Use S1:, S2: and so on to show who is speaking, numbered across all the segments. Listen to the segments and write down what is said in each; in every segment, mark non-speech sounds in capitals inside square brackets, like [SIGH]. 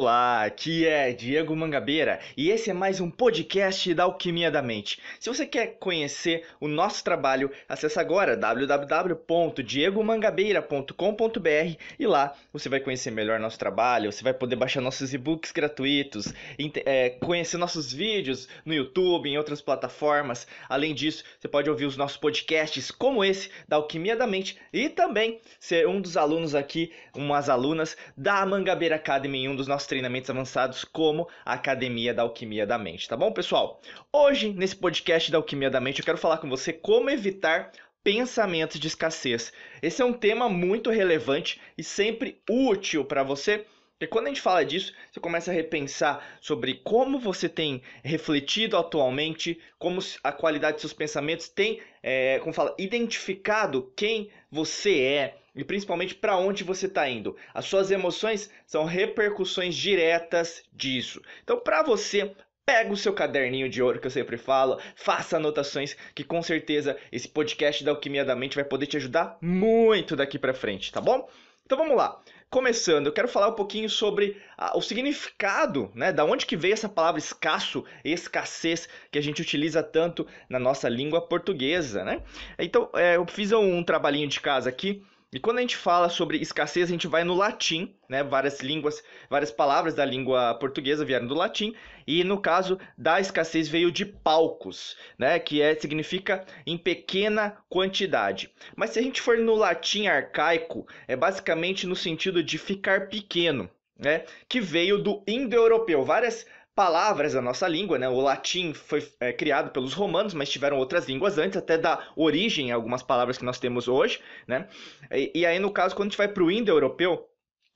S1: Olá, aqui é Diego Mangabeira e esse é mais um podcast da Alquimia da Mente. Se você quer conhecer o nosso trabalho, acesse agora www.diegomangabeira.com.br e lá você vai conhecer melhor nosso trabalho, você vai poder baixar nossos e-books gratuitos, é, conhecer nossos vídeos no YouTube, em outras plataformas. Além disso, você pode ouvir os nossos podcasts como esse da Alquimia da Mente e também ser um dos alunos aqui, umas alunas da Mangabeira Academy um dos nossos treinamentos avançados como a Academia da Alquimia da Mente, tá bom, pessoal? Hoje, nesse podcast da Alquimia da Mente, eu quero falar com você como evitar pensamentos de escassez. Esse é um tema muito relevante e sempre útil para você. E quando a gente fala disso, você começa a repensar sobre como você tem refletido atualmente, como a qualidade dos seus pensamentos tem, é, como fala, identificado quem você é, e principalmente para onde você está indo. As suas emoções são repercussões diretas disso. Então, para você Pega o seu caderninho de ouro que eu sempre falo, faça anotações que com certeza esse podcast da Alquimia da Mente vai poder te ajudar muito daqui para frente, tá bom? Então vamos lá. Começando, eu quero falar um pouquinho sobre ah, o significado, né? Da onde que veio essa palavra escasso, escassez, que a gente utiliza tanto na nossa língua portuguesa, né? Então, é, eu fiz um trabalhinho de casa aqui e quando a gente fala sobre escassez, a gente vai no latim, né? Várias línguas, várias palavras da língua portuguesa vieram do latim, e no caso da escassez veio de palcos, né? Que é, significa em pequena quantidade. Mas se a gente for no latim arcaico, é basicamente no sentido de ficar pequeno, né? Que veio do indo-europeu. Várias palavras da nossa língua, né? O latim foi é, criado pelos romanos, mas tiveram outras línguas antes, até dar origem a algumas palavras que nós temos hoje, né? E, e aí, no caso, quando a gente vai para o indo-europeu,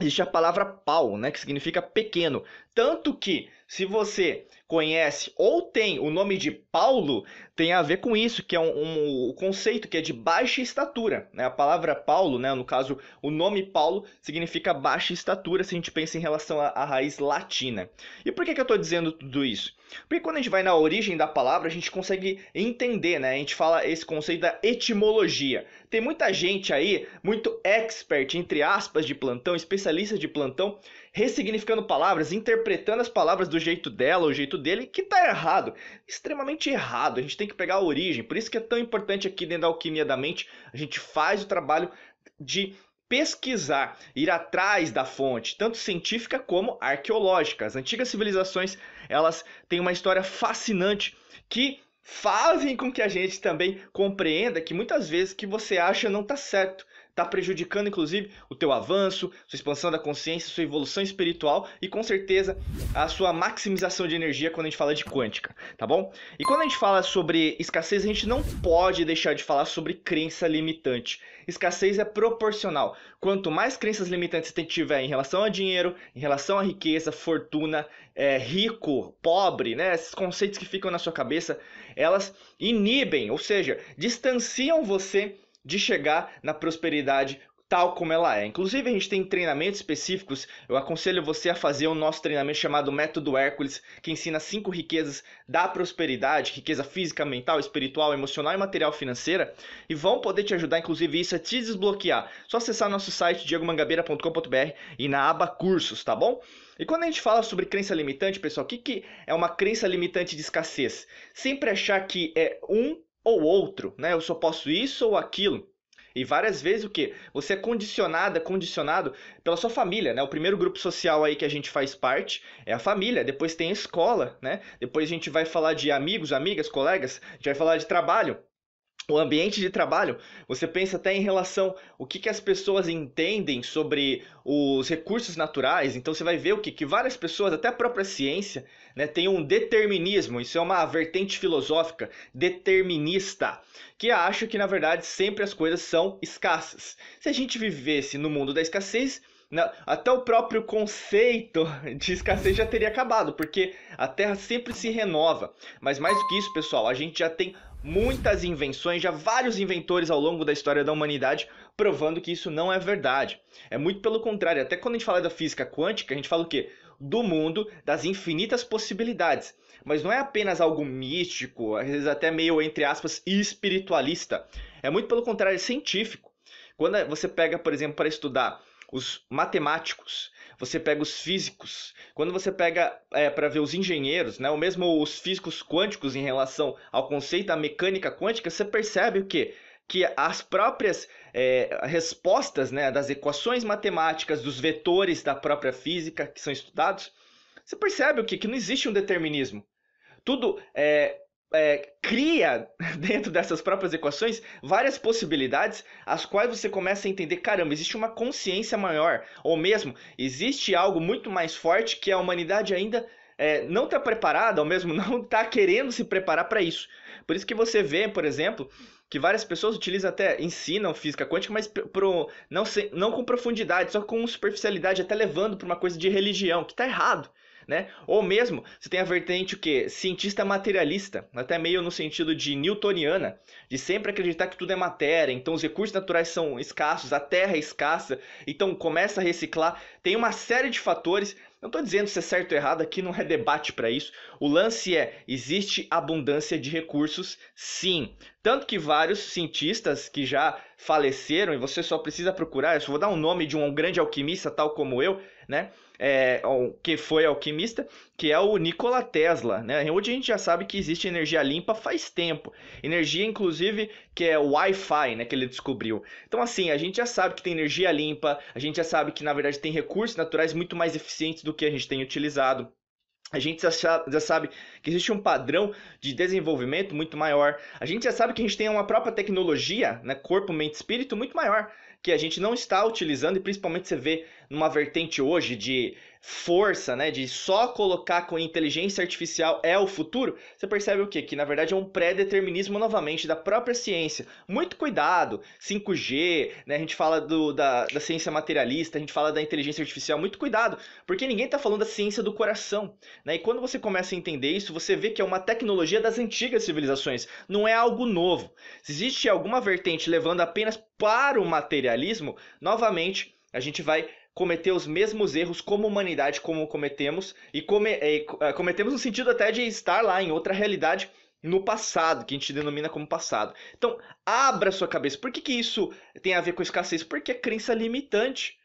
S1: existe a palavra pau, né? Que significa pequeno. Tanto que, se você conhece ou tem o nome de Paulo, tem a ver com isso, que é um, um, um conceito que é de baixa estatura. Né? A palavra Paulo, né? no caso, o nome Paulo, significa baixa estatura, se a gente pensa em relação à, raiz latina. E por que, que eu estou dizendo tudo isso? Porque quando a gente vai na origem da palavra, a gente consegue entender, né? A gente fala esse conceito da etimologia. Tem muita gente aí, muito expert, entre aspas, de plantão, especialista de plantão, ressignificando palavras, interpretando as palavras do jeito dela, o jeito dele que está errado, extremamente errado. A gente tem que pegar a origem. Por isso que é tão importante aqui dentro da alquimia da mente, a gente faz o trabalho de pesquisar, ir atrás da fonte, tanto científica como arqueológica. As antigas civilizações, elas têm uma história fascinante que fazem com que a gente também compreenda que muitas vezes que você acha não está certo está prejudicando inclusive o teu avanço, sua expansão da consciência, sua evolução espiritual e com certeza a sua maximização de energia quando a gente fala de quântica, tá bom? E quando a gente fala sobre escassez, a gente não pode deixar de falar sobre crença limitante. Escassez é proporcional. Quanto mais crenças limitantes você tiver em relação a dinheiro, em relação a riqueza, fortuna, é, rico, pobre, né? Esses conceitos que ficam na sua cabeça, elas inibem, ou seja, distanciam você de chegar na prosperidade tal como ela é. Inclusive, a gente tem treinamentos específicos. Eu aconselho você a fazer o nosso treinamento chamado Método Hércules, que ensina cinco riquezas da prosperidade, riqueza física, mental, espiritual, emocional e material financeira, e vão poder te ajudar, inclusive, isso a é te desbloquear. Só acessar nosso site diegomangabeira.com.br e na aba cursos, tá bom? E quando a gente fala sobre crença limitante, pessoal, o que, que é uma crença limitante de escassez? Sempre achar que é um ou outro, né? Eu só posso isso ou aquilo. E várias vezes o que? Você é condicionada, condicionado pela sua família, né? O primeiro grupo social aí que a gente faz parte é a família, depois tem a escola, né? Depois a gente vai falar de amigos, amigas, colegas, a gente vai falar de trabalho o ambiente de trabalho, você pensa até em relação o que, que as pessoas entendem sobre os recursos naturais, então você vai ver o que, que várias pessoas, até a própria ciência, né, tem um determinismo, isso é uma vertente filosófica determinista, que acha que na verdade sempre as coisas são escassas. Se a gente vivesse no mundo da escassez, até o próprio conceito [LAUGHS] de escassez já teria acabado, porque a Terra sempre se renova. Mas mais do que isso, pessoal, a gente já tem muitas invenções, já vários inventores ao longo da história da humanidade provando que isso não é verdade. É muito pelo contrário, até quando a gente fala da física quântica, a gente fala o quê? Do mundo das infinitas possibilidades. Mas não é apenas algo místico, às vezes até meio, entre aspas, espiritualista. É muito pelo contrário, é científico. Quando você pega, por exemplo, para estudar os matemáticos, você pega os físicos. Quando você pega é, para ver os engenheiros, né, ou mesmo os físicos quânticos em relação ao conceito da mecânica quântica, você percebe o quê? que as próprias é, respostas né, das equações matemáticas, dos vetores da própria física que são estudados, você percebe o quê? Que não existe um determinismo. Tudo é, é, cria [LAUGHS] dentro dessas próprias equações várias possibilidades, as quais você começa a entender: caramba, existe uma consciência maior, ou mesmo existe algo muito mais forte que a humanidade ainda é, não está preparada, ou mesmo [LAUGHS] não está querendo se preparar para isso. Por isso que você vê, por exemplo, que várias pessoas utilizam até, ensinam física quântica, mas pro, não, não com profundidade, só com superficialidade, até levando para uma coisa de religião, que está errado né? Ou mesmo, você tem a vertente o quê? Cientista materialista, até meio no sentido de newtoniana, de sempre acreditar que tudo é matéria, então os recursos naturais são escassos, a terra é escassa, então começa a reciclar. Tem uma série de fatores não estou dizendo se é certo ou errado, aqui não é debate para isso. O lance é: existe abundância de recursos, sim. Tanto que vários cientistas que já faleceram, e você só precisa procurar, eu só vou dar um nome de um grande alquimista, tal como eu, né? é, que foi alquimista, que é o Nikola Tesla. Né? Hoje a gente já sabe que existe energia limpa faz tempo. Energia, inclusive, que é Wi-Fi, né, que ele descobriu. Então, assim, a gente já sabe que tem energia limpa, a gente já sabe que, na verdade, tem recursos naturais muito mais eficientes do que a gente tem utilizado. A gente já sabe que existe um padrão de desenvolvimento muito maior. A gente já sabe que a gente tem uma própria tecnologia, né, corpo, mente, espírito, muito maior que a gente não está utilizando, e principalmente você vê numa vertente hoje de força, né, de só colocar com inteligência artificial é o futuro, você percebe o quê? Que na verdade é um pré-determinismo novamente da própria ciência. Muito cuidado, 5G, né, a gente fala do, da, da ciência materialista, a gente fala da inteligência artificial, muito cuidado, porque ninguém está falando da ciência do coração, né, e quando você começa a entender isso, você vê que é uma tecnologia das antigas civilizações, não é algo novo. Se existe alguma vertente levando apenas para o materialismo, novamente a gente vai cometer os mesmos erros como humanidade como cometemos e come, é, é, cometemos no sentido até de estar lá em outra realidade no passado, que a gente denomina como passado. Então, abra sua cabeça. Por que, que isso tem a ver com escassez? Porque é crença limitante.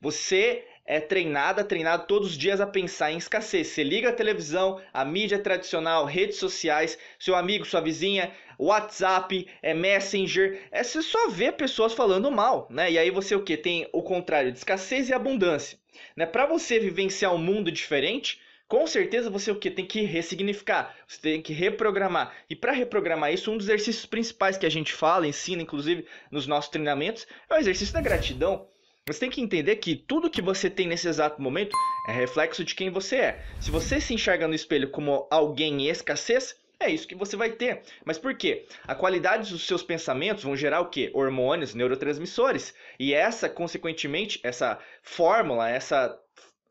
S1: Você é treinada, treinada todos os dias a pensar em escassez. Você liga a televisão, a mídia tradicional, redes sociais, seu amigo, sua vizinha, WhatsApp, é Messenger, é, você só vê pessoas falando mal, né? E aí você o que? Tem o contrário de escassez e abundância. Né? Para você vivenciar um mundo diferente, com certeza você o que tem que ressignificar, você tem que reprogramar. E para reprogramar isso, um dos exercícios principais que a gente fala, ensina inclusive nos nossos treinamentos, é o exercício da gratidão. Você tem que entender que tudo que você tem nesse exato momento é reflexo de quem você é. Se você se enxerga no espelho como alguém em escassez, é isso que você vai ter. Mas por quê? A qualidade dos seus pensamentos vão gerar o quê? Hormônios, neurotransmissores. E essa, consequentemente, essa fórmula, essa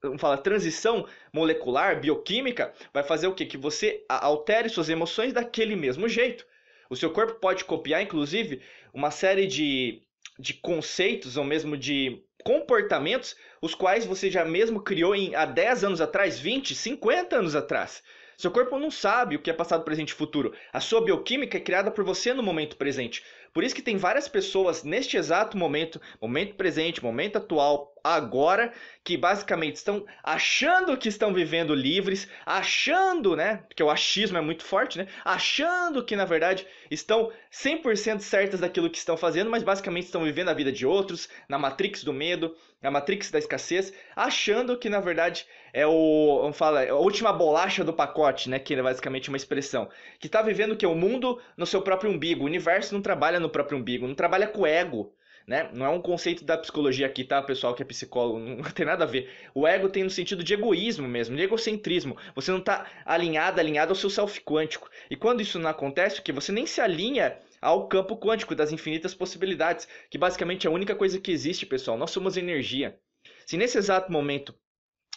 S1: vamos falar, transição molecular, bioquímica, vai fazer o quê? Que você altere suas emoções daquele mesmo jeito. O seu corpo pode copiar, inclusive, uma série de, de conceitos ou mesmo de comportamentos os quais você já mesmo criou em, há 10 anos atrás, 20, 50 anos atrás. Seu corpo não sabe o que é passado, presente e futuro. A sua bioquímica é criada por você no momento presente. Por isso que tem várias pessoas neste exato momento, momento presente, momento atual, agora, que basicamente estão achando que estão vivendo livres, achando, né? Porque o achismo é muito forte, né? Achando que na verdade estão 100% certas daquilo que estão fazendo, mas basicamente estão vivendo a vida de outros, na matrix do medo, na matrix da escassez, achando que na verdade é o, vamos falar, é a última bolacha do pacote, né? Que é basicamente uma expressão. Que está vivendo que o mundo no seu próprio umbigo, o universo não trabalha no próprio umbigo, não trabalha com o ego né? Não é um conceito da psicologia aqui, tá, pessoal, que é psicólogo, não tem nada a ver. O ego tem no sentido de egoísmo mesmo, de egocentrismo. Você não está alinhado, alinhado ao seu self quântico. E quando isso não acontece, o que você nem se alinha ao campo quântico das infinitas possibilidades, que basicamente é a única coisa que existe, pessoal. Nós somos energia. Se nesse exato momento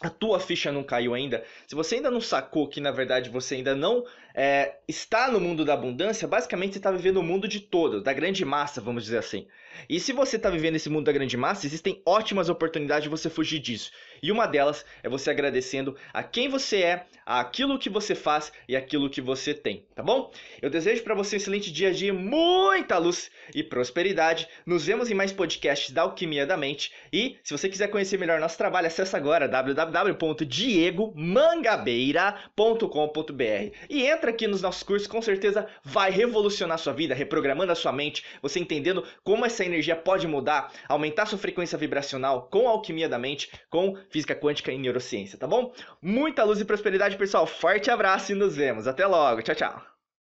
S1: a tua ficha não caiu ainda, se você ainda não sacou que na verdade você ainda não é, está no mundo da abundância, basicamente você está vivendo o mundo de todos, da grande massa, vamos dizer assim. E se você está vivendo esse mundo da grande massa, existem ótimas oportunidades de você fugir disso. E uma delas é você agradecendo a quem você é, aquilo que você faz e aquilo que você tem, tá bom? Eu desejo para você um excelente dia a dia, muita luz e prosperidade. Nos vemos em mais podcasts da Alquimia da Mente. E se você quiser conhecer melhor nosso trabalho, acesse agora www.diegomangabeira.com.br e entra entra aqui nos nossos cursos, com certeza vai revolucionar sua vida, reprogramando a sua mente, você entendendo como essa energia pode mudar, aumentar sua frequência vibracional com alquimia da mente, com física quântica e neurociência, tá bom? Muita luz e prosperidade, pessoal. Forte abraço e nos vemos. Até logo. Tchau, tchau.